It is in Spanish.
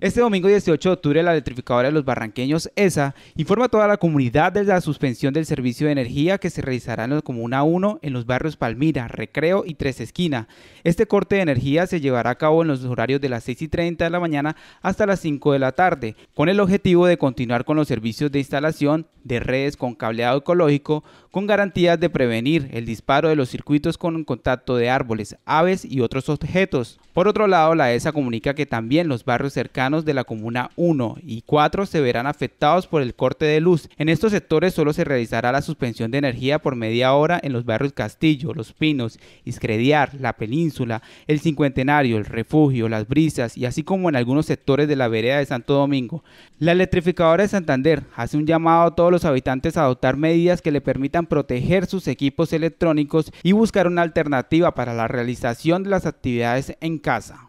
Este domingo 18 de octubre, la electrificadora de los barranqueños, ESA, informa a toda la comunidad de la suspensión del servicio de energía que se realizará en la Comuna 1 en los barrios Palmira, Recreo y Tres Esquina. Este corte de energía se llevará a cabo en los horarios de las 6 y 30 de la mañana hasta las 5 de la tarde, con el objetivo de continuar con los servicios de instalación de redes con cableado ecológico, con garantías de prevenir el disparo de los circuitos con contacto de árboles, aves y otros objetos. Por otro lado, la ESA comunica que también los barrios cercanos de la Comuna 1 y 4 se verán afectados por el corte de luz. En estos sectores solo se realizará la suspensión de energía por media hora en los barrios Castillo, Los Pinos, Iscrediar, La Península, El Cincuentenario, El Refugio, Las Brisas y así como en algunos sectores de la vereda de Santo Domingo. La electrificadora de Santander hace un llamado a todos los habitantes a adoptar medidas que le permitan proteger sus equipos electrónicos y buscar una alternativa para la realización de las actividades en casa.